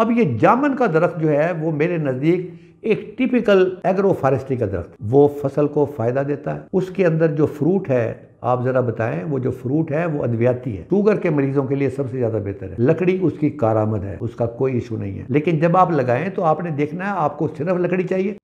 अब ये जामन का दरख्त जो है वो मेरे नज़दीक एक टिपिकल एग्रो फॉरेस्ट्री का दरख्त वो फसल को फ़ायदा देता है उसके अंदर जो फ्रूट है आप ज़रा बताएं वो जो फ्रूट है वो अद्वियाती है शुगर के मरीजों के लिए सबसे ज़्यादा बेहतर है लकड़ी उसकी कारामद है उसका कोई इशू नहीं है लेकिन जब आप लगाएं तो आपने देखना है आपको सिर्फ लकड़ी चाहिए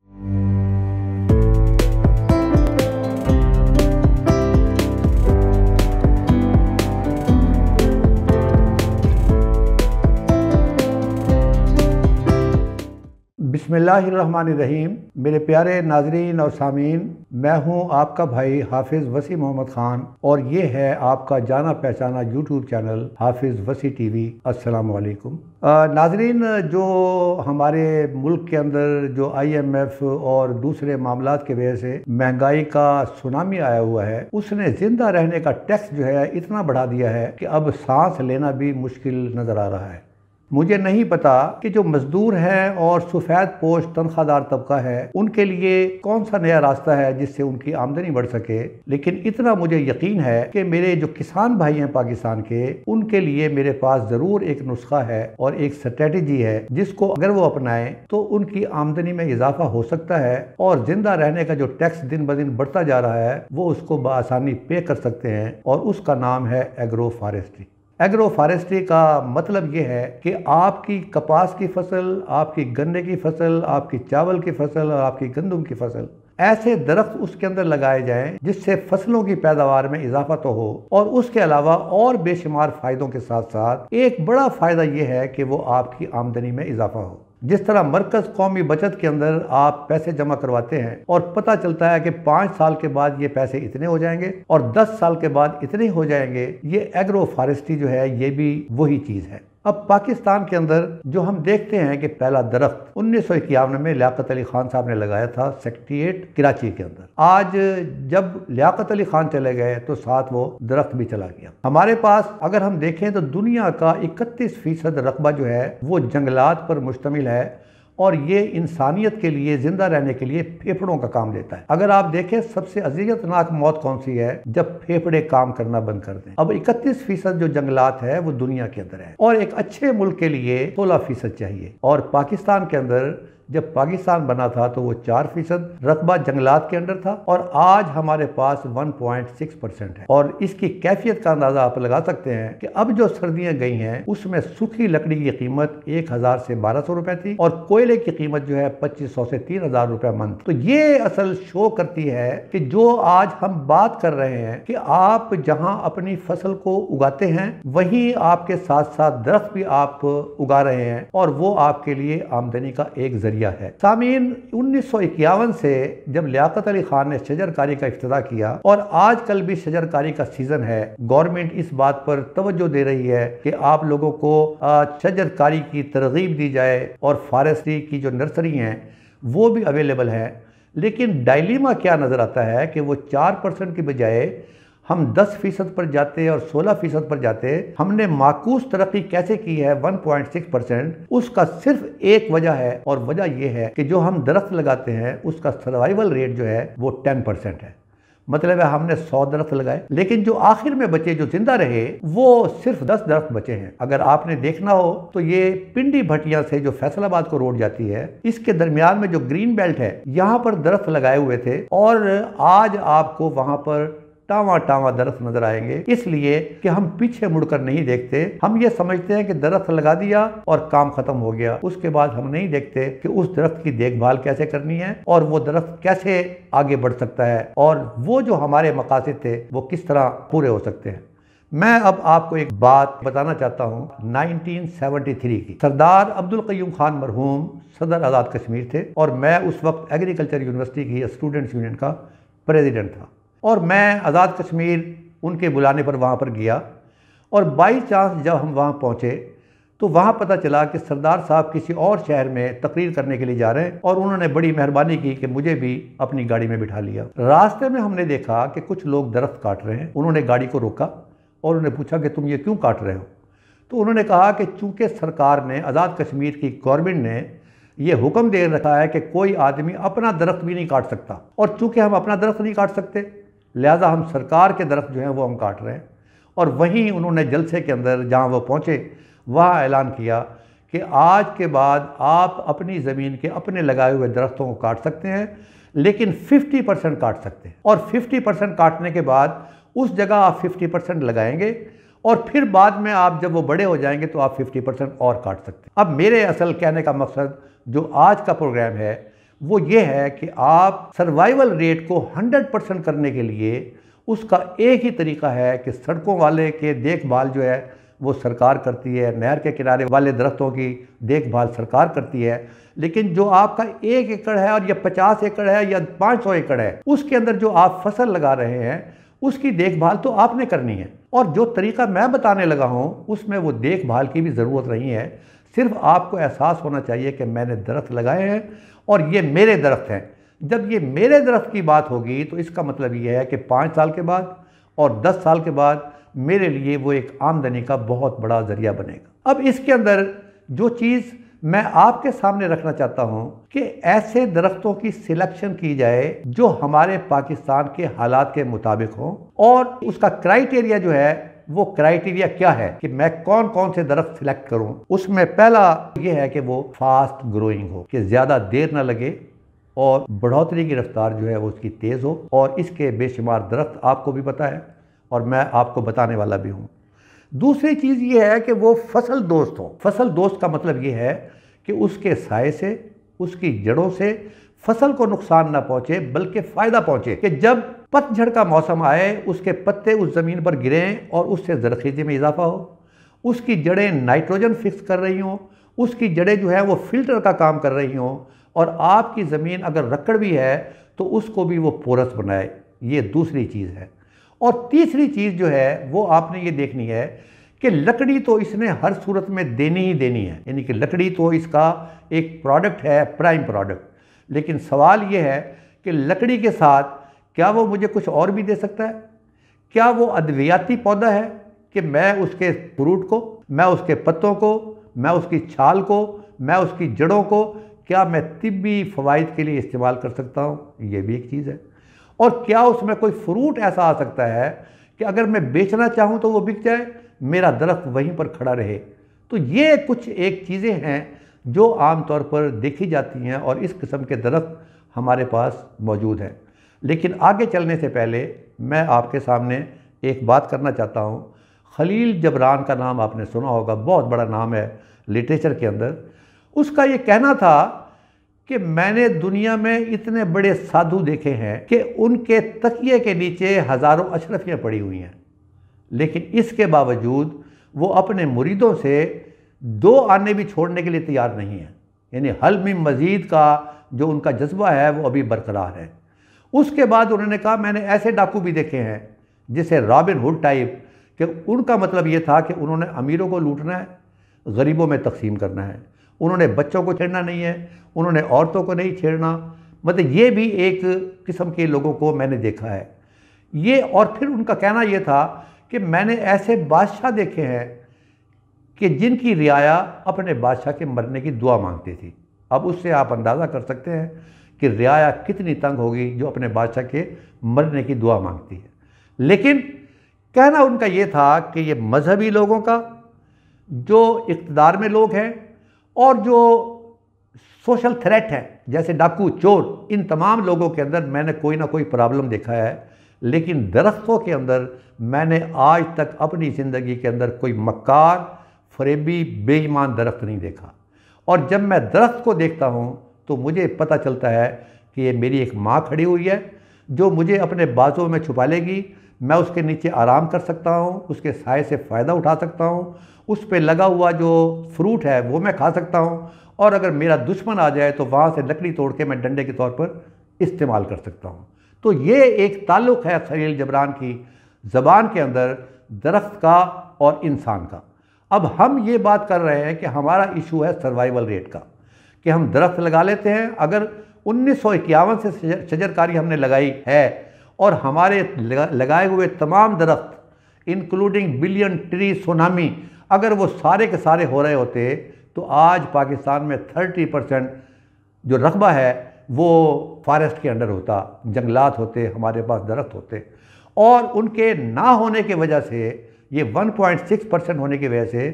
बिसमीम मेरे प्यारे नाजरीन और सामीन मैं हूं आपका भाई हाफिज़ वसी मोहम्मद खान और ये है आपका जाना पहचाना यूट्यूब चैनल हाफिज़ वसी टी वी असल नाजरीन जो हमारे मुल्क के अंदर जो आई एम एफ और दूसरे मामला के वजह से महंगाई का सुनामी आया हुआ है उसने जिंदा रहने का टैक्स जो है इतना बढ़ा दिया है कि अब सांस लेना भी मुश्किल नज़र आ रहा है मुझे नहीं पता कि जो मजदूर हैं और सफ़ेद पोश तनख्वाहदार तबका है उनके लिए कौन सा नया रास्ता है जिससे उनकी आमदनी बढ़ सके लेकिन इतना मुझे यकीन है कि मेरे जो किसान भाई हैं पाकिस्तान के उनके लिए मेरे पास ज़रूर एक नुस्खा है और एक स्ट्रेटजी है जिसको अगर वो अपनाएं तो उनकी आमदनी में इजाफा हो सकता है और ज़िंदा रहने का जो टैक्स दिन ब दिन बढ़ता जा रहा है वो उसको बसानी पे कर सकते हैं और उसका नाम है एग्रो फॉरेस्ट्री एग्रो फॉरेस्ट्री का मतलब ये है कि आपकी कपास की फसल आपकी गन्ने की फसल आपकी चावल की फसल और आपकी गंदम की फसल ऐसे दरख्त उसके अंदर लगाए जाएं जिससे फसलों की पैदावार में इजाफा तो हो और उसके अलावा और बेशुमार फायदों के साथ साथ एक बड़ा फायदा यह है कि वो आपकी आमदनी में इजाफा हो जिस तरह मरकज कौमी बचत के अंदर आप पैसे जमा करवाते हैं और पता चलता है कि पाँच साल के बाद ये पैसे इतने हो जाएंगे और दस साल के बाद इतने हो जाएंगे ये एग्रो फॉरेस्ट्री जो है ये भी वही चीज़ है अब पाकिस्तान के अंदर जो हम देखते हैं कि पहला दरख्त उन्नीस में लियाकत अली खान साहब ने लगाया था एट कराची के अंदर आज जब लियाकत अली खान चले गए तो साथ वो दरख्त भी चला गया हमारे पास अगर हम देखें तो दुनिया का इकतीस फीसद रकबा जो है वो जंगलात पर मुश्तमिल है और ये इंसानियत के लिए जिंदा रहने के लिए फेफड़ों का काम लेता है अगर आप देखें सबसे अजियतनाक मौत कौन सी है जब फेफड़े काम करना बंद कर दें अब 31 फीसद जो जंगलात है वो दुनिया के अंदर है और एक अच्छे मुल्क के लिए सोलह फीसद चाहिए और पाकिस्तान के अंदर जब पाकिस्तान बना था तो वो चार फीसद रकबा जंगलात के अंडर था और आज हमारे पास 1.6 परसेंट है और इसकी कैफियत का अंदाजा आप लगा सकते हैं कि अब जो सर्दियां गई हैं उसमें सूखी लकड़ी की कीमत एक हजार से बारह सौ रुपए थी और कोयले की कीमत जो है पच्चीस सौ से तीन हजार रुपए मंथ तो ये असल शो करती है कि जो आज हम बात कर रहे हैं कि आप जहां अपनी फसल को उगाते हैं वहीं आपके साथ साथ दरख्त भी आप उगा रहे हैं और वो आपके लिए आमदनी का एक जरिए जरिया है सामीन उन्नीस से जब लियाकत अली खान ने शजरकारी का अफ्तः किया और आज कल भी शजरकारी का सीजन है गवर्नमेंट इस बात पर तवज्जो दे रही है कि आप लोगों को शजरकारी की तरगीब दी जाए और फारसी की जो नर्सरी हैं वो भी अवेलेबल हैं लेकिन डायलीमा क्या नज़र आता है कि वो चार परसेंट के बजाय हम 10 फीसद पर जाते और 16 फीसद पर जाते हमने माकूस तरक्की कैसे की है 1.6 परसेंट उसका सिर्फ एक वजह है और वजह यह है कि जो हम दरख्त लगाते हैं उसका सर्वाइवल रेट जो है वो 10 परसेंट है मतलब है हमने सौ दरख्त लगाए लेकिन जो आखिर में बचे जो जिंदा रहे वो सिर्फ दस दरख्त बचे हैं अगर आपने देखना हो तो ये पिंडी भटिया से जो फैसलाबाद को रोड जाती है इसके दरमियान में जो ग्रीन बेल्ट है यहाँ पर दरख्त लगाए हुए थे और आज आपको वहाँ पर टावा टावा दरख्त नजर आएंगे इसलिए कि हम पीछे मुड़कर नहीं देखते हम ये समझते हैं कि दरख्त लगा दिया और काम खत्म हो गया उसके बाद हम नहीं देखते कि उस दरख्त की देखभाल कैसे करनी है और वो दरख्त कैसे आगे बढ़ सकता है और वो जो हमारे मकासद थे वो किस तरह पूरे हो सकते हैं मैं अब आपको एक बात बताना चाहता हूँ 1973 की सरदार अब्दुल क्यूम खान मरहूम सदर आज़ाद कश्मीर थे और मैं उस वक्त एग्रीकल्चर यूनिवर्सिटी की स्टूडेंट्स यूनियन का प्रेसिडेंट था और मैं आज़ाद कश्मीर उनके बुलाने पर वहाँ पर गया और बाई चांस जब हम वहाँ पहुँचे तो वहाँ पता चला कि सरदार साहब किसी और शहर में तकरीर करने के लिए जा रहे हैं और उन्होंने बड़ी मेहरबानी की कि मुझे भी अपनी गाड़ी में बिठा लिया रास्ते में हमने देखा कि कुछ लोग दरख्त काट रहे हैं उन्होंने गाड़ी को रोका और उन्होंने पूछा कि तुम ये क्यों काट रहे हो तो उन्होंने कहा कि चूँकि सरकार ने आज़ाद कश्मीर की गवर्नमेंट ने ये हुक्म दे रखा है कि कोई आदमी अपना दरख्त भी नहीं काट सकता और चूँकि हम अपना दरख्त नहीं काट सकते लिहाजा हम सरकार के दरख्त जो हैं वो हम काट रहे हैं और वहीं उन्होंने जलसे के अंदर जहाँ वो पहुँचे वहाँ ऐलान किया कि आज के बाद आप अपनी ज़मीन के अपने लगाए हुए दरख्तों को काट सकते हैं लेकिन 50 परसेंट काट सकते हैं और 50 परसेंट काटने के बाद उस जगह आप 50 परसेंट लगाएंगे और फिर बाद में आप जब वो बड़े हो जाएंगे तो आप 50 परसेंट और काट सकते हैं अब मेरे असल कहने का मकसद जो आज का प्रोग्राम है वो ये है कि आप सर्वाइवल रेट को 100 परसेंट करने के लिए उसका एक ही तरीका है कि सड़कों वाले के देखभाल जो है वो सरकार करती है नहर के किनारे वाले दरख्तों की देखभाल सरकार करती है लेकिन जो आपका एक एकड़ है और या पचास एकड़ है या पाँच सौ एकड़ है उसके अंदर जो आप फसल लगा रहे हैं उसकी देखभाल तो आपने करनी है और जो तरीका मैं बताने लगा हूँ उसमें वो देखभाल की भी ज़रूरत नहीं है सिर्फ आपको एहसास होना चाहिए कि मैंने दरख्त लगाए हैं और ये मेरे दरख्त हैं जब ये मेरे दरख्त की बात होगी तो इसका मतलब ये है कि पाँच साल के बाद और दस साल के बाद मेरे लिए वो एक आमदनी का बहुत बड़ा ज़रिया बनेगा अब इसके अंदर जो चीज़ मैं आपके सामने रखना चाहता हूँ कि ऐसे दरख्तों की सिलेक्शन की जाए जो हमारे पाकिस्तान के हालात के मुताबिक हों और उसका क्राइटेरिया जो है वो क्राइटेरिया क्या है कि मैं कौन कौन से दरख्त सिलेक्ट करूँ उसमें पहला ये है कि वो फास्ट ग्रोइंग हो कि ज़्यादा देर ना लगे और बढ़ोतरी की रफ्तार जो है वो उसकी तेज़ हो और इसके बेशुमार दरख्त आपको भी पता है और मैं आपको बताने वाला भी हूँ दूसरी चीज़ ये है कि वो फसल दोस्त हो फसल दोस्त का मतलब ये है कि उसके साय से उसकी जड़ों से फसल को नुकसान ना पहुँचे बल्कि फ़ायदा पहुँचे कि जब पतझड़ का मौसम आए उसके पत्ते उस ज़मीन पर गिरें और उससे जरखेज़ी में इजाफा हो उसकी जड़ें नाइट्रोजन फिक्स कर रही हों उसकी जड़ें जो है वो फिल्टर का काम कर रही हों और आपकी ज़मीन अगर रकड़ भी है तो उसको भी वो पोरस बनाए ये दूसरी चीज़ है और तीसरी चीज़ जो है वो आपने ये देखनी है कि लकड़ी तो इसने हर सूरत में देनी ही देनी है यानी कि लकड़ी तो इसका एक प्रोडक्ट है प्राइम प्रोडक्ट लेकिन सवाल ये है कि लकड़ी के साथ क्या वो मुझे कुछ और भी दे सकता है क्या वो अद्वियाती पौधा है कि मैं उसके फ्रूट को मैं उसके पत्तों को मैं उसकी छाल को मैं उसकी जड़ों को क्या मैं तिब्बी फ़वाद के लिए इस्तेमाल कर सकता हूँ ये भी एक चीज़ है और क्या उसमें कोई फ्रूट ऐसा आ सकता है कि अगर मैं बेचना चाहूँ तो वो बिक जाए मेरा दरख्त वहीं पर खड़ा रहे तो ये कुछ एक चीज़ें हैं जो आम तौर पर देखी जाती हैं और इस किस्म के दरख्त हमारे पास मौजूद हैं लेकिन आगे चलने से पहले मैं आपके सामने एक बात करना चाहता हूँ खलील जबरान का नाम आपने सुना होगा बहुत बड़ा नाम है लिटरेचर के अंदर उसका ये कहना था कि मैंने दुनिया में इतने बड़े साधु देखे हैं कि उनके तकिए के नीचे हज़ारों अशरफियाँ पड़ी हुई हैं लेकिन इसके बावजूद वो अपने मुरीदों से दो आने भी छोड़ने के लिए तैयार नहीं हैं यानी हल में मज़ीद का जो उनका जज्बा है वो अभी बरकरार है उसके बाद उन्होंने कहा मैंने ऐसे डाकू भी देखे हैं जिसे रॉबिन हुड टाइप कि उनका मतलब ये था कि उन्होंने अमीरों को लूटना है गरीबों में तकसीम करना है उन्होंने बच्चों को छेड़ना नहीं है उन्होंने औरतों को नहीं छेड़ना मतलब ये भी एक किस्म के लोगों को मैंने देखा है ये और फिर उनका कहना ये था कि मैंने ऐसे बादशाह देखे हैं कि जिनकी रियाया अपने बादशाह के मरने की दुआ मांगती थी अब उससे आप अंदाज़ा कर सकते हैं कि रियाया कितनी तंग होगी जो अपने बादशाह के मरने की दुआ मांगती है लेकिन कहना उनका ये था कि ये मजहबी लोगों का जो इकतदार में लोग हैं और जो सोशल थ्रेट हैं जैसे डाकू चोर इन तमाम लोगों के अंदर मैंने कोई ना कोई प्रॉब्लम देखा है लेकिन दरख्तों के अंदर मैंने आज तक अपनी ज़िंदगी के अंदर कोई मक्कार फरेबी बेईमान दरख्त नहीं देखा और जब मैं दरख्त को देखता हूँ तो मुझे पता चलता है कि ये मेरी एक माँ खड़ी हुई है जो मुझे अपने बाजुओं में छुपा लेगी मैं उसके नीचे आराम कर सकता हूँ उसके साय से फ़ायदा उठा सकता हूँ उस पर लगा हुआ जो फ्रूट है वो मैं खा सकता हूँ और अगर मेरा दुश्मन आ जाए तो वहाँ से लकड़ी तोड़ के मैं डंडे के तौर पर इस्तेमाल कर सकता हूँ तो ये एक ताल्लुक़ है खलील जबरान की ज़बान के अंदर दरख्त का और इंसान का अब हम ये बात कर रहे हैं कि हमारा इशू है सर्वाइवल रेट का कि हम दरख्त लगा लेते हैं अगर उन्नीस से शजरकारी हमने लगाई है और हमारे लगाए हुए तमाम दरख्त इंक्लूडिंग बिलियन ट्री सोनामी अगर वो सारे के सारे हो रहे होते तो आज पाकिस्तान में 30 परसेंट जो रकबा है वो फॉरेस्ट के अंडर होता जंगलात होते हमारे पास दरख्त होते और उनके ना होने की वजह से ये 1.6 परसेंट होने की वजह से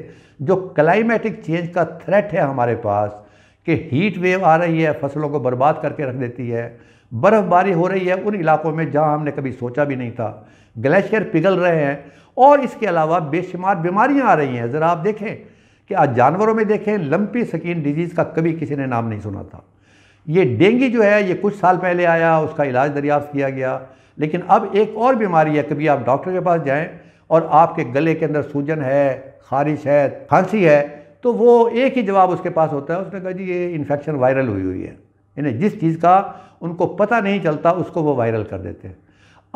जो क्लाइमेटिक चेंज का थ्रेट है हमारे पास कि हीट वेव आ रही है फसलों को बर्बाद करके रख देती है बर्फ़बारी हो रही है उन इलाकों में जहाँ हमने कभी सोचा भी नहीं था ग्लेशियर पिघल रहे हैं और इसके अलावा बेशुमार बीमारियाँ आ रही हैं ज़रा आप देखें कि आज जानवरों में देखें लंपी सकीन डिजीज़ का कभी किसी ने नाम नहीं सुना था ये डेंगू जो है ये कुछ साल पहले आया उसका इलाज दरियाफ्त किया गया लेकिन अब एक और बीमारी है कभी आप डॉक्टर के पास जाएँ और आपके गले के अंदर सूजन है खारिश है खांसी है तो वो एक ही जवाब उसके पास होता है उसने कहा जी ये इन्फेक्शन वायरल हुई हुई है यानी जिस चीज़ का उनको पता नहीं चलता उसको वो वायरल कर देते हैं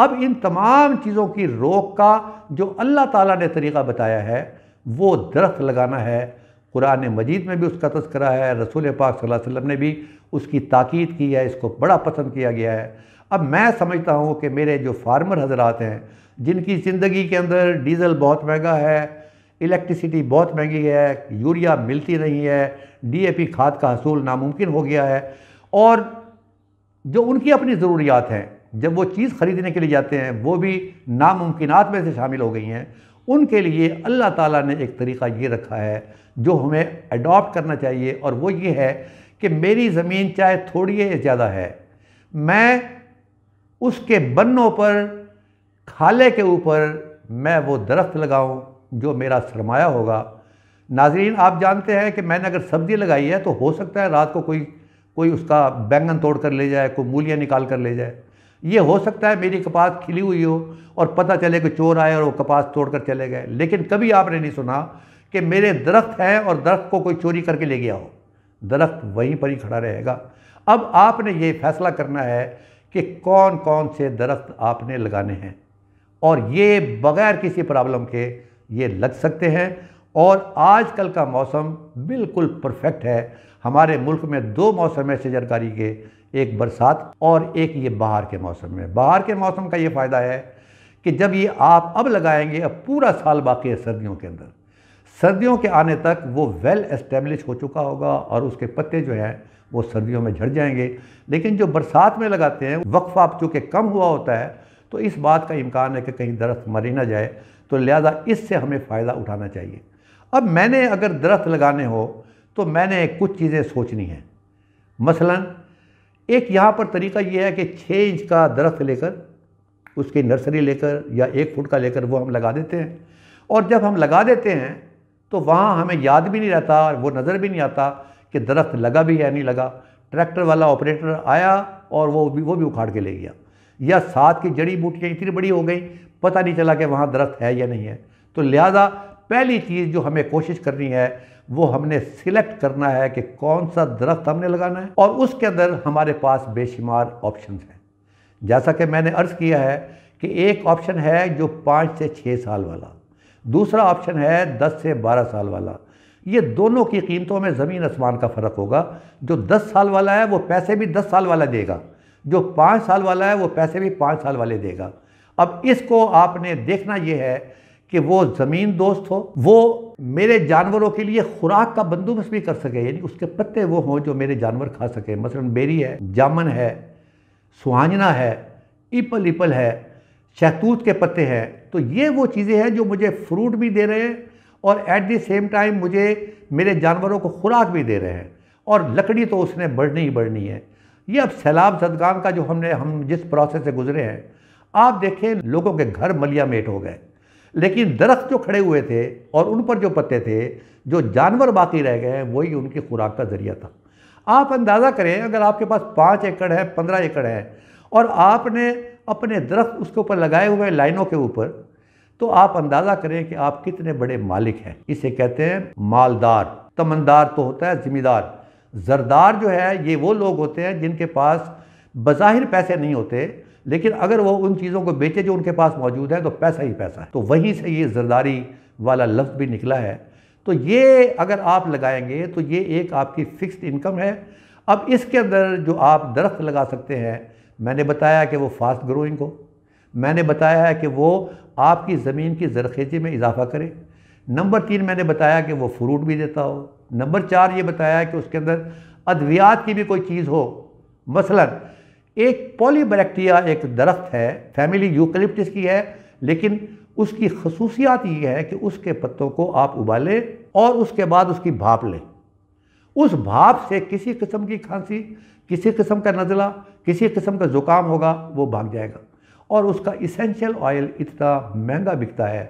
अब इन तमाम चीज़ों की रोक का जो अल्लाह ताला ने तरीक़ा बताया है वो दरख्त लगाना है कुरान मजीद में भी उसका तस्करा है रसूल पाक सल्लल्लाहु अलैहि वसल्लम ने भी उसकी ताकीद की है इसको बड़ा पसंद किया गया है अब मैं समझता हूँ कि मेरे जो फार्मर हजरात हैं जिनकी ज़िंदगी के अंदर डीज़ल बहुत महंगा है इलेक्ट्रिसिटी बहुत महंगी है यूरिया मिलती नहीं है डीएपी खाद का हसूल नामुमकिन हो गया है और जो उनकी अपनी ज़रूरियात हैं जब वो चीज़ ख़रीदने के लिए जाते हैं वो भी नामुमकिन में से शामिल हो गई हैं उनके लिए अल्लाह ताला ने एक तरीक़ा ये रखा है जो हमें अडॉप्ट करना चाहिए और वो ये है कि मेरी ज़मीन चाहे थोड़ी है या ज़्यादा है मैं उसके बन्नों पर खाले के ऊपर मैं वो दरख्त लगाऊँ जो मेरा सरमाया होगा नाजरीन आप जानते हैं कि मैंने अगर सब्ज़ी लगाई है तो हो सकता है रात को कोई कोई उसका बैंगन तोड़ कर ले जाए कोई मूलियाँ निकाल कर ले जाए ये हो सकता है मेरी कपास खिली हुई हो और पता चले कि चोर आए और वो कपास तोड़ कर चले गए लेकिन कभी आपने नहीं सुना कि मेरे दरख्त हैं और दरख्त को कोई चोरी करके ले गया हो दरख्त वहीं पर ही खड़ा रहेगा अब आपने ये फैसला करना है कि कौन कौन से दरख्त आपने लगाने हैं और ये बग़ैर किसी प्रॉब्लम के ये लग सकते हैं और आजकल का मौसम बिल्कुल परफेक्ट है हमारे मुल्क में दो मौसम ऐसे जरकारी के एक बरसात और एक ये बाहर के मौसम में बाहर के मौसम का ये फ़ायदा है कि जब ये आप अब लगाएंगे अब पूरा साल बाकी है सर्दियों के अंदर सर्दियों के आने तक वो वेल एस्टेब्लिश हो चुका होगा और उसके पत्ते जो हैं वो सर्दियों में झड़ जाएंगे लेकिन जो बरसात में लगाते हैं वक्फ़ा चूँकि कम हुआ होता है तो इस बात का इम्कान है कि कहीं दरख्त मरी ना जाए तो लिहाजा इससे हमें फ़ायदा उठाना चाहिए अब मैंने अगर दरख्त लगाने हो तो मैंने कुछ चीज़ें सोचनी हैं मसलन एक यहाँ पर तरीका यह है कि छः इंच का दरख्त लेकर उसकी नर्सरी लेकर या एक फुट का लेकर वो हम लगा देते हैं और जब हम लगा देते हैं तो वहाँ हमें याद भी नहीं रहता और वो नज़र भी नहीं आता कि दरख्त लगा भी है नहीं लगा ट्रैक्टर वाला ऑपरेटर आया और वो भी वो भी उखाड़ के ले गया या साथ की जड़ी बूटियाँ इतनी बड़ी हो गई पता नहीं चला कि वहाँ दरख्त है या नहीं है तो लिहाजा पहली चीज़ जो हमें कोशिश करनी है वो हमने सिलेक्ट करना है कि कौन सा दरख्त हमने लगाना है और उसके अंदर हमारे पास बेशुमार ऑप्शन हैं जैसा कि मैंने अर्ज़ किया है कि एक ऑप्शन है जो पाँच से छः साल वाला दूसरा ऑप्शन है दस से बारह साल वाला ये दोनों की कीमतों में ज़मीन आसमान का फ़र्क होगा जो दस साल वाला है वो पैसे भी दस साल वाला देगा जो पाँच साल वाला है वो पैसे भी पाँच साल वाले देगा अब इसको आपने देखना यह है कि वो ज़मीन दोस्त हो वो मेरे जानवरों के लिए खुराक का बंदोबस्त भी कर सके यानी उसके पत्ते वो हों जो मेरे जानवर खा सकें मसलन बेरी है जामन है सुहाजना है ईपल ईपल है शहतूत के पत्ते हैं तो ये वो चीज़ें हैं जो मुझे फ्रूट भी दे रहे हैं और एट द सेम टाइम मुझे मेरे जानवरों को खुराक भी दे रहे हैं और लकड़ी तो उसने बढ़नी ही बढ़नी है ये अब सैलाब सदगान का जो हमने हम जिस प्रोसेस से गुजरे हैं आप देखें लोगों के घर मलिया मेट हो गए लेकिन दरख्त जो खड़े हुए थे और उन पर जो पत्ते थे जो जानवर बाकी रह गए हैं वही उनकी खुराक का ज़रिया था आप अंदाज़ा करें अगर आपके पास पाँच एकड़ है पंद्रह एकड़ है और आपने अपने दरख्त उसके ऊपर लगाए हुए लाइनों के ऊपर तो आप अंदाज़ा करें कि आप कितने बड़े मालिक हैं इसे कहते हैं मालदार तमंदार तो होता है ज़िम्मेदार जरदार जो है ये वो लोग होते हैं जिनके पास बज़ाहिर पैसे नहीं होते लेकिन अगर वो उन चीज़ों को बेचे जो उनके पास मौजूद है तो पैसा ही पैसा है तो वहीं से ये जरदारी वाला लफ्ज़ भी निकला है तो ये अगर आप लगाएंगे तो ये एक आपकी फ़िक्स्ड इनकम है अब इसके अंदर जो आप दरख्त लगा सकते हैं मैंने बताया कि वो फास्ट ग्रोइंग हो मैंने बताया है कि वो आपकी ज़मीन की जरखेजी में इजाफा करे नंबर तीन मैंने बताया कि वो फ्रूट भी देता हो नंबर चार ये बताया कि उसके अंदर अद्वियात की भी कोई चीज़ हो मसलन एक पॉलीबैक्टीरिया एक दरख्त है फैमिली यूकलिप्टिस की है लेकिन उसकी खसूसियात ये है कि उसके पत्तों को आप उबालें और उसके बाद उसकी भाप लें उस भाप से किसी किस्म की खांसी किसी किस्म का नज़ला किसी किस्म का ज़ुकाम होगा वो भाग जाएगा और उसका इसेंशियल ऑयल इतना महंगा बिकता है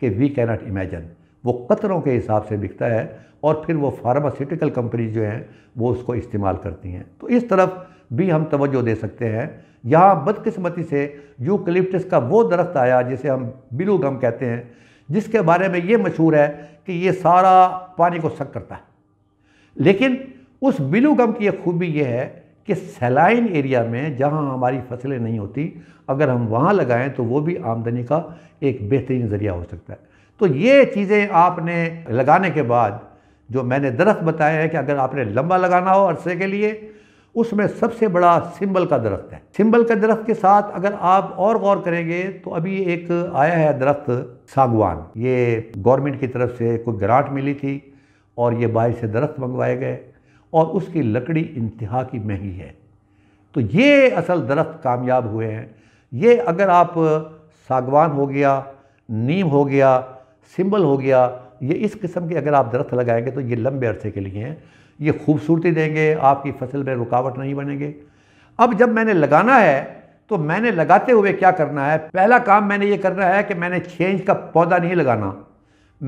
कि वी कैनॉट इमेजन वो कतरों के हिसाब से बिकता है और फिर वो फार्मास्यूटिकल कंपनी जो हैं वो उसको इस्तेमाल करती हैं तो इस तरफ भी हम तवज्जो दे सकते हैं यहाँ बदकिस्मती से यूकलिप्टस का वो दरख्त आया जिसे हम बिलू गम कहते हैं जिसके बारे में ये मशहूर है कि ये सारा पानी को सक करता है लेकिन उस बिलू गम की एक खूबी यह है कि सैलाइन एरिया में जहाँ हमारी फसलें नहीं होती अगर हम वहाँ लगाएं तो वो भी आमदनी का एक बेहतरीन ज़रिया हो सकता है तो ये चीज़ें आपने लगाने के बाद जो मैंने दरख्त बताया है कि अगर आपने लंबा लगाना हो अरसे के लिए उसमें सबसे बड़ा सिंबल का दरख्त है सिंबल का दरख्त के साथ अगर आप और गौर करेंगे तो अभी एक आया है दरख्त सागवान ये गवर्नमेंट की तरफ से कोई ग्रांट मिली थी और ये बाहर से दरख्त मंगवाए गए और उसकी लकड़ी इंतहा की महंगी है तो ये असल दरख्त कामयाब हुए हैं ये अगर आप सागवान हो गया नीम हो गया सिंबल हो गया ये इस किस्म के अगर आप दरख्त लगाएंगे तो ये लंबे अरसे के लिए हैं ये खूबसूरती देंगे आपकी फसल में रुकावट नहीं बनेंगे अब जब मैंने लगाना है तो मैंने लगाते हुए क्या करना है पहला काम मैंने ये करना है कि मैंने छः इंच का पौधा नहीं लगाना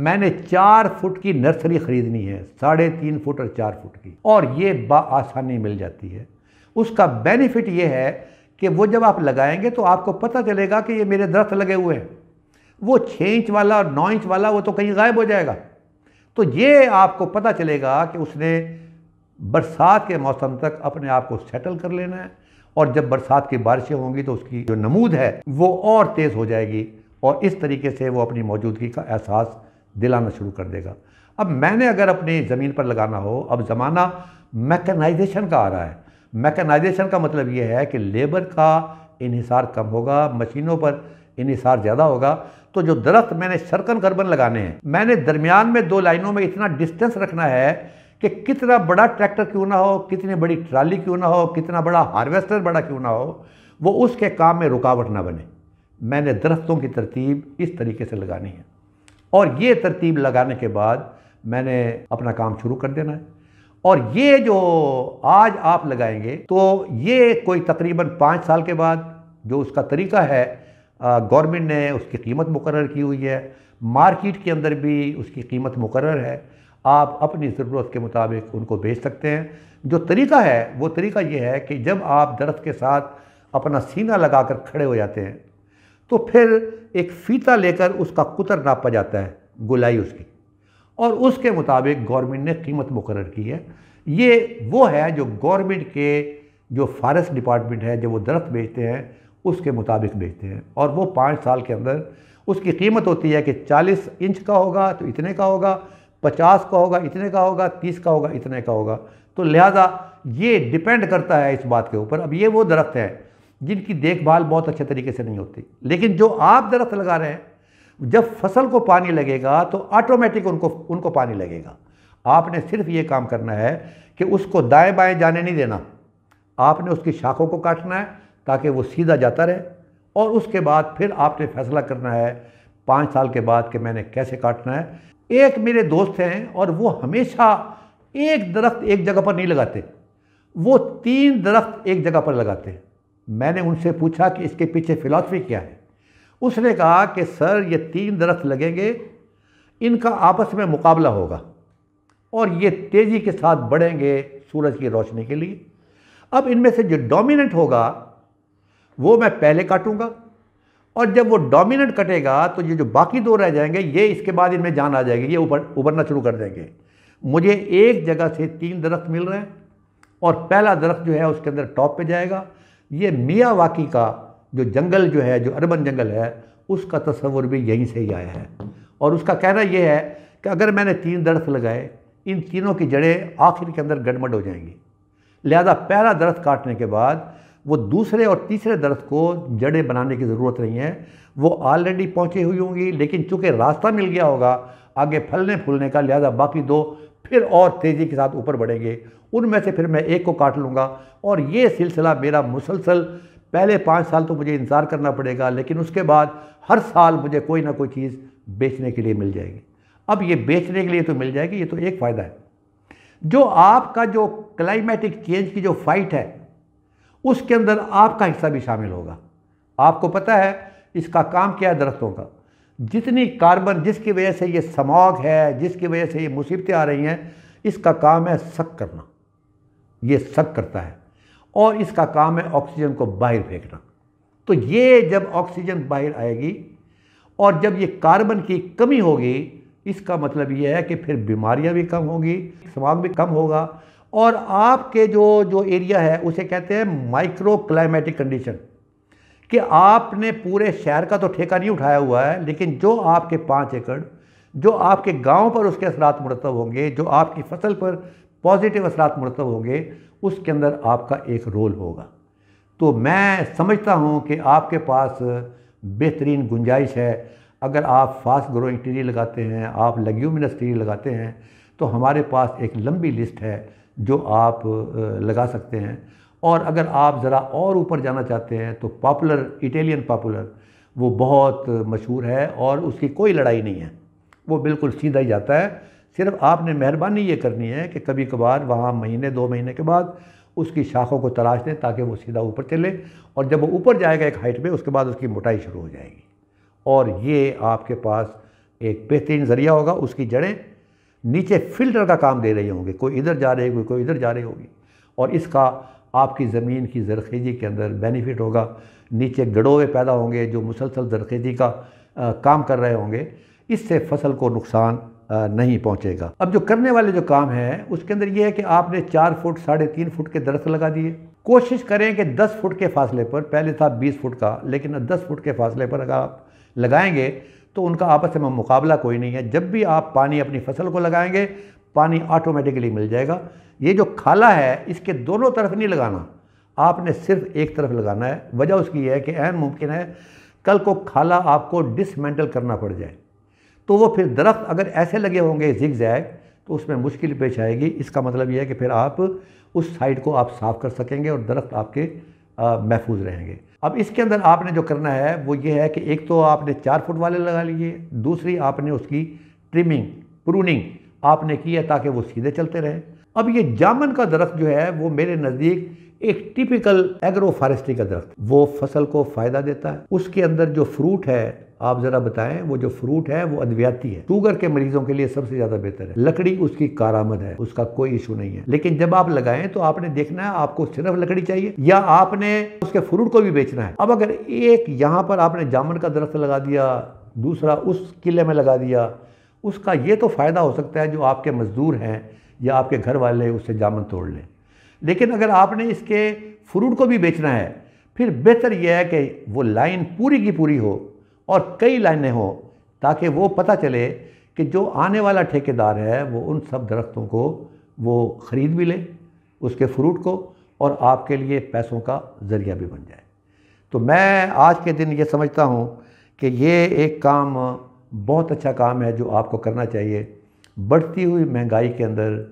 मैंने चार फुट की नर्सरी ख़रीदनी है साढ़े तीन फुट और चार फुट की और ये बासानी मिल जाती है उसका बेनिफिट ये है कि वो जब आप लगाएंगे तो आपको पता चलेगा कि ये मेरे दरख्त लगे हुए हैं वो छः इंच वाला और नौ इंच वाला वो तो कहीं गायब हो जाएगा तो ये आपको पता चलेगा कि उसने बरसात के मौसम तक अपने आप को सेटल कर लेना है और जब बरसात की बारिशें होंगी तो उसकी जो नमूद है वो और तेज़ हो जाएगी और इस तरीके से वो अपनी मौजूदगी का एहसास दिलाना शुरू कर देगा अब मैंने अगर अपनी ज़मीन पर लगाना हो अब ज़माना मैकेनाइजेशन का आ रहा है मैकेनाइजेशन का मतलब ये है कि लेबर का इहिसार कम होगा मशीनों पर इहिसार ज़्यादा होगा तो जो दरख्त मैंने शरकन गर्बन लगाने हैं मैंने दरमियान में दो लाइनों में इतना डिस्टेंस रखना है कि कितना बड़ा ट्रैक्टर क्यों ना हो कितनी बड़ी ट्राली क्यों ना हो कितना बड़ा हार्वेस्टर बड़ा क्यों ना हो वो उसके काम में रुकावट ना बने मैंने दरख्तों की तरतीब इस तरीके से लगानी है और ये तरतीब लगाने के बाद मैंने अपना काम शुरू कर देना है और ये जो आज आप लगाएंगे तो ये कोई तकरीबन पाँच साल के बाद जो उसका तरीका है गवर्नमेंट ने उसकी कीमत मुकर की हुई है मार्केट के अंदर भी उसकी कीमत मुकर है आप अपनी ज़रूरत के मुताबिक उनको बेच सकते हैं जो तरीका है वो तरीका ये है कि जब आप दरख्त के साथ अपना सीना लगा कर खड़े हो जाते हैं तो फिर एक फीता लेकर उसका कुतर नापा जाता है गुलाई उसकी और उसके मुताबिक गवर्नमेंट ने कीमत मुकर की है ये वो है जो गवर्नमेंट के जो फॉरेस्ट डिपार्टमेंट है जब वो दरख्त बेचते हैं उसके मुताबिक बेचते हैं और वो पाँच साल के अंदर उसकी कीमत होती है कि चालीस इंच का होगा तो इतने का होगा पचास का होगा इतने का होगा तीस का होगा इतने का होगा तो लिहाजा ये डिपेंड करता है इस बात के ऊपर अब ये वो दरख्त हैं जिनकी देखभाल बहुत अच्छे तरीके से नहीं होती लेकिन जो आप दरख्त लगा रहे हैं जब फसल को पानी लगेगा तो ऑटोमेटिक उनको उनको पानी लगेगा आपने सिर्फ ये काम करना है कि उसको दाएं बाएं जाने नहीं देना आपने उसकी शाखों को काटना है ताकि वो सीधा जाता रहे और उसके बाद फिर आपने फैसला करना है पाँच साल के बाद कि मैंने कैसे काटना है एक मेरे दोस्त हैं और वो हमेशा एक दरख्त एक जगह पर नहीं लगाते वो तीन दरख्त एक जगह पर लगाते हैं मैंने उनसे पूछा कि इसके पीछे फ़िलासफ़ी क्या है उसने कहा कि सर ये तीन दरख्त लगेंगे इनका आपस में मुकाबला होगा और ये तेज़ी के साथ बढ़ेंगे सूरज की रोशनी के लिए अब इनमें से जो डोमिनेंट होगा वो मैं पहले काटूंगा और जब वो डोमिनेंट कटेगा तो ये जो बाकी दो रह जाएंगे ये इसके बाद इनमें जान आ जाएगी ये ऊपर उभरना शुरू कर देंगे मुझे एक जगह से तीन दरख्त मिल रहे हैं और पहला दरख्त जो है उसके अंदर टॉप पे जाएगा ये मियाँ वाकी का जो जंगल जो है जो अरबन जंगल है उसका तस्वुर भी यहीं से ही आया है और उसका कहना यह है कि अगर मैंने तीन दरख्त लगाए इन तीनों की जड़ें आखिर के अंदर गड़मड़ हो जाएंगी लिहाजा पहला दरख्त काटने के बाद वो दूसरे और तीसरे दरख्त को जड़ें बनाने की ज़रूरत नहीं है वो ऑलरेडी पहुँची हुई होंगी लेकिन चूँकि रास्ता मिल गया होगा आगे फलने फूलने का लिहाजा बाकी दो फिर और तेज़ी के साथ ऊपर बढ़ेंगे उनमें से फिर मैं एक को काट लूँगा और ये सिलसिला मेरा मुसलसल पहले पाँच साल तो मुझे इंतज़ार करना पड़ेगा लेकिन उसके बाद हर साल मुझे कोई ना कोई चीज़ बेचने के लिए मिल जाएगी अब ये बेचने के लिए तो मिल जाएगी ये तो एक फ़ायदा है जो आपका जो क्लाइमेटिक चेंज की जो फाइट है उसके अंदर आपका हिस्सा भी शामिल होगा आपको पता है इसका काम क्या है दरख्तों का जितनी कार्बन जिसकी वजह से ये समाग है जिसकी वजह से ये मुसीबतें आ रही हैं इसका काम है सक करना ये सक करता है और इसका काम है ऑक्सीजन को बाहर फेंकना तो ये जब ऑक्सीजन बाहर आएगी और जब ये कार्बन की कमी होगी इसका मतलब ये है कि फिर बीमारियां भी कम होगी समाग भी कम होगा और आपके जो जो एरिया है उसे कहते हैं माइक्रो क्लाइमेटिक कंडीशन कि आपने पूरे शहर का तो ठेका नहीं उठाया हुआ है लेकिन जो आपके पाँच एकड़ जो आपके गांव पर उसके असरात मरतब होंगे जो आपकी फसल पर पॉजिटिव असरात मरतब होंगे उसके अंदर आपका एक रोल होगा तो मैं समझता हूँ कि आपके पास बेहतरीन गुंजाइश है अगर आप फास्ट ग्रोइंग ट्री लगाते हैं आप लग्यूमिनस ट्री लगाते हैं तो हमारे पास एक लंबी लिस्ट है जो आप लगा सकते हैं और अगर आप ज़रा और ऊपर जाना चाहते हैं तो पॉपुलर इटालियन पॉपुलर वो बहुत मशहूर है और उसकी कोई लड़ाई नहीं है वो बिल्कुल सीधा ही जाता है सिर्फ आपने मेहरबानी ये करनी है कि कभी कभार वहाँ महीने दो महीने के बाद उसकी शाखों को तलाश दें ताकि वो सीधा ऊपर चले और जब वो ऊपर जाएगा एक हाइट में उसके बाद उसकी मोटाई शुरू हो जाएगी और ये आपके पास एक बेहतरीन ज़रिया होगा उसकी जड़ें नीचे फिल्टर का काम दे रहे होंगे कोई इधर जा रहे होगी कोई इधर जा रही होगी और इसका आपकी ज़मीन की जरखेजी के अंदर बेनिफिट होगा नीचे गड़ोवे पैदा होंगे जो मुसलसल जरखेजी का आ, काम कर रहे होंगे इससे फसल को नुकसान नहीं पहुंचेगा अब जो करने वाले जो काम है उसके अंदर ये है कि आपने चार फुट साढ़े तीन फुट के दरख्त लगा दिए कोशिश करें कि दस फुट के फासले पर पहले था बीस फुट का लेकिन दस फुट के फासले पर अगर आप लगाएंगे तो उनका आपस में मुकाबला कोई नहीं है जब भी आप पानी अपनी फसल को लगाएंगे पानी ऑटोमेटिकली मिल जाएगा ये जो खाला है इसके दोनों तरफ नहीं लगाना आपने सिर्फ एक तरफ लगाना है वजह उसकी यह है कि अहम मुमकिन है कल को खाला आपको डिसमेंटल करना पड़ जाए तो वो फिर दरख्त अगर ऐसे लगे होंगे जिग जैग तो उसमें मुश्किल पेश आएगी इसका मतलब यह है कि फिर आप उस साइड को आप साफ़ कर सकेंगे और दरख्त आपके महफूज रहेंगे अब इसके अंदर आपने जो करना है वो ये है कि एक तो आपने चार फुट वाले लगा लिए दूसरी आपने उसकी ट्रिमिंग प्रूनिंग आपने की है ताकि वो सीधे चलते रहें अब ये जामन का दरख्त जो है वो मेरे नज़दीक एक टिपिकल एग्रो फॉरेस्ट्री का दरख्त वो फसल को फायदा देता है उसके अंदर जो फ्रूट है आप जरा बताएं वो जो फ्रूट है वो अद्वियाती है शुगर के मरीजों के लिए सबसे ज्यादा बेहतर है लकड़ी उसकी कारामद है उसका कोई इशू नहीं है लेकिन जब आप लगाएं तो आपने देखना है आपको सिर्फ लकड़ी चाहिए या आपने उसके फ्रूट को भी बेचना है अब अगर एक यहाँ पर आपने जामुन का दरख्त लगा दिया दूसरा उस किले में लगा दिया उसका ये तो फ़ायदा हो सकता है जो आपके मज़दूर हैं या आपके घर वाले उससे जामुन तोड़ लें लेकिन अगर आपने इसके फ्रूट को भी बेचना है फिर बेहतर यह है कि वो लाइन पूरी की पूरी हो और कई लाइनें हो ताकि वो पता चले कि जो आने वाला ठेकेदार है वो उन सब दरख्तों को वो ख़रीद भी ले उसके फ्रूट को और आपके लिए पैसों का ज़रिया भी बन जाए तो मैं आज के दिन ये समझता हूँ कि ये एक काम बहुत अच्छा काम है जो आपको करना चाहिए बढ़ती हुई महंगाई के अंदर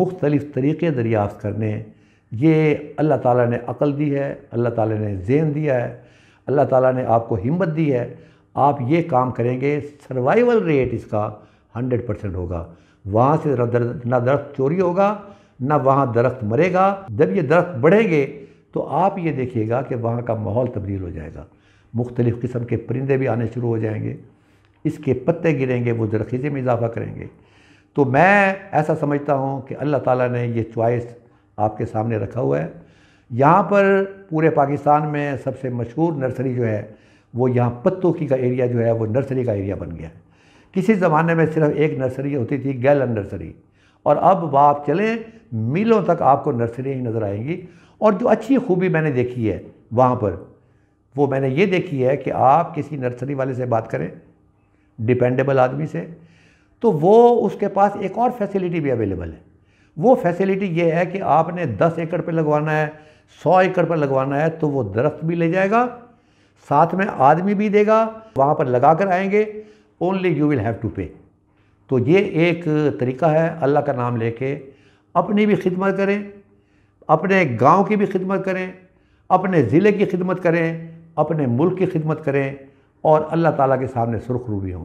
मुख्तलिफ़ तरीक़े दरियाफ़ करने ये अल्लाह ताला ने अक़ल दी है अल्लाह ताला ने जेन दिया है अल्लाह ताला ने आपको हिम्मत दी है आप ये काम करेंगे सर्वाइवल रेट इसका हंड्रेड परसेंट होगा वहाँ से ना दरख्त चोरी होगा ना वहाँ दरख्त मरेगा जब ये दरख्त बढ़ेंगे तो आप ये देखिएगा कि वहाँ का माहौल तब्दील हो जाएगा मुख्तलिफ़ किस्म के परिंदे भी आने शुरू हो जाएंगे इसके पत्ते गिरेंगे वो दरखीज़े में इजाफ़ा करेंगे तो मैं ऐसा समझता हूँ कि अल्लाह ताला ने ये चॉइस आपके सामने रखा हुआ है यहाँ पर पूरे पाकिस्तान में सबसे मशहूर नर्सरी जो है वो यहाँ पत्तों की का एरिया जो है वो नर्सरी का एरिया बन गया किसी ज़माने में सिर्फ एक नर्सरी होती थी गैलन नर्सरी और अब आप चलें मीलों तक आपको नर्सरी ही नज़र आएंगी और जो अच्छी खूबी मैंने देखी है वहाँ पर वो मैंने ये देखी है कि आप किसी नर्सरी वाले से बात करें डिपेंडेबल आदमी से तो वो उसके पास एक और फैसिलिटी भी अवेलेबल है वो फैसिलिटी ये है कि आपने 10 एकड़ पर लगवाना है 100 एकड़ पर लगवाना है तो वो दरख्त भी ले जाएगा साथ में आदमी भी देगा वहाँ पर लगा कर आएंगे only you will have to pay तो ये एक तरीका है अल्लाह का नाम लेके अपनी भी खिदमत करें अपने गांव की भी खिदमत करें अपने ज़िले की खिदमत करें अपने मुल्क की खिदमत करें और अल्लाह ताला के सामने सुरखरू भी हों